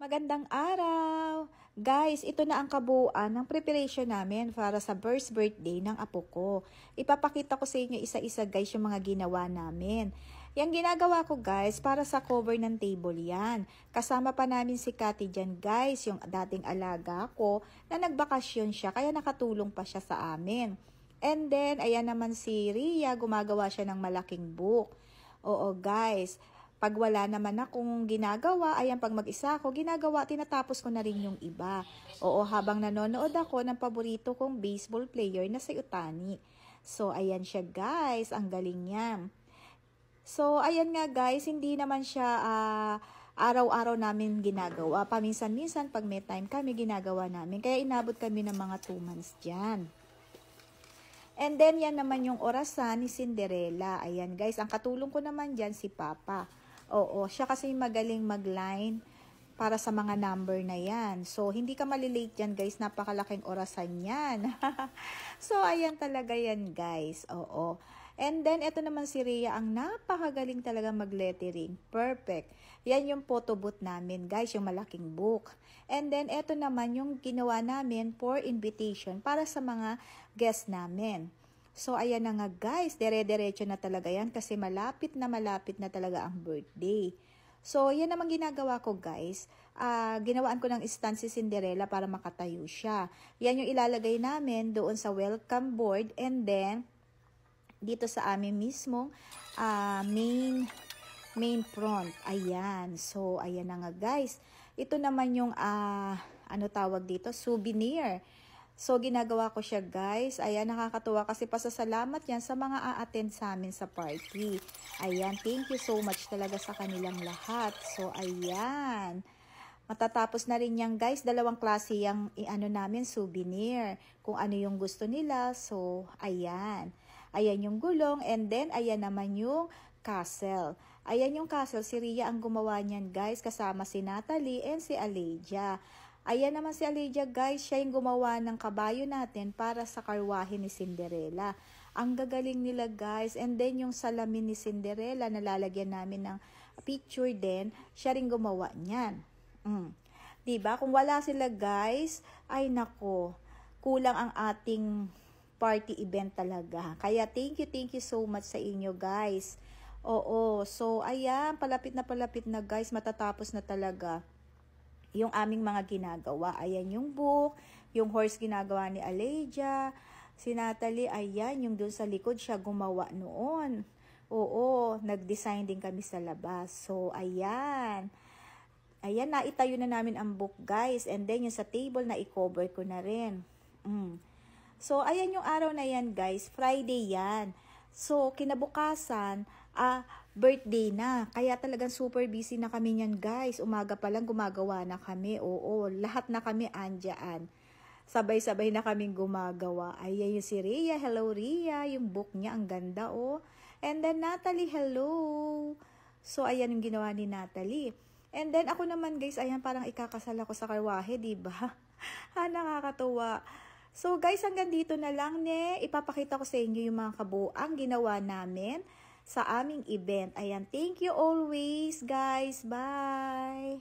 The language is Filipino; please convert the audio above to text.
Magandang araw! Guys, ito na ang kabuuan ng preparation namin para sa first birthday ng apo ko. Ipapakita ko sa inyo isa-isa guys yung mga ginawa namin. Yang ginagawa ko guys, para sa cover ng table yan. Kasama pa namin si Kati dyan guys, yung dating alaga ko na nagbakasyon siya kaya nakatulong pa siya sa amin. And then, ayan naman si Ria, gumagawa siya ng malaking book. Oo guys, pag wala naman akong ginagawa, ayan pag mag-isa ako, ginagawa, tinatapos ko na rin yung iba. Oo, habang nanonood ako ng paborito kong baseball player na si Utani. So, ayan siya guys, ang galing niya. So, ayan nga guys, hindi naman siya uh, araw-araw namin ginagawa. Paminsan-minsan, pag may time kami, ginagawa namin. Kaya inabot kami ng mga 2 months dyan. And then, yan naman yung orasan ni Cinderella. Ayan guys, ang katulong ko naman dyan si Papa. Oo, siya kasi magaling mag-line para sa mga number na yan. So, hindi ka malilate yan, guys. Napakalaking orasan yan. so, ayan talaga yan, guys. Oo. And then, ito naman si Rhea, ang napakagaling talaga mag-lettering. Perfect. Yan yung photo booth namin, guys, yung malaking book. And then, ito naman yung ginawa namin for invitation para sa mga guests namin. So, ayan na nga guys, dere-derecho na talaga yan kasi malapit na malapit na talaga ang birthday. So, yan naman ginagawa ko guys. Uh, ginawaan ko ng stand si Cinderella para makatayo siya. Yan yung ilalagay namin doon sa welcome board and then dito sa amin mismong uh, ah, main main front. Ayan. So, ayan na nga guys. Ito naman yung uh, ano tawag dito, souvenir. So, ginagawa ko siya guys. Ayan, nakakatuwa kasi pasasalamat yan sa mga a-attend sa amin sa party. Ayan, thank you so much talaga sa kanilang lahat. So, ayan. Matatapos na rin yan guys. Dalawang klase yung ano namin, souvenir. Kung ano yung gusto nila. So, ayan. Ayan yung gulong. And then, ayan naman yung castle. Ayan yung castle. Si Ria ang gumawa niyan guys. Kasama si Natalie and si Aleja. Ayan naman si Alidia guys, siya yung gumawa ng kabayo natin para sa karwahe ni Cinderella. Ang gagaling nila guys. And then yung salamin ni Cinderella, nalalagyan namin ng picture din, siya rin gumawa niyan. Mm. ba diba? Kung wala sila guys, ay nako, kulang ang ating party event talaga. Kaya thank you, thank you so much sa inyo guys. Oo, so ayan, palapit na palapit na guys, matatapos na talaga yung aming mga ginagawa. Ayan yung book, yung horse ginagawa ni Aleja, si Natalie, ayan, yung dun sa likod siya gumawa noon. Oo, nag-design din kami sa labas. So, ayan. Ayan, naitayo na namin ang book, guys. And then, yung sa table, na i-cover ko na rin. Mm. So, ayan yung araw na yan, guys. Friday yan. So, kinabukasan, ah, birthday na. Kaya talagang super busy na kami niyan guys. Umaga pa lang gumagawa na kami. Oo, lahat na kami andyan. Sabay-sabay na kaming gumagawa. Ayan yung si Rhea. Hello Rhea. Yung book niya ang ganda oh. And then Natalie, hello. So ayan yung ginawa ni Natalie. And then ako naman guys, ayan parang ikakasal ako sa karwahe, di ba? ha, ah, nakakatuwa. So guys, hanggang dito na lang ne. Ipapakita ko sa inyo yung mga kabuang ginawa namin sa aming event. Ayan, thank you always guys. Bye!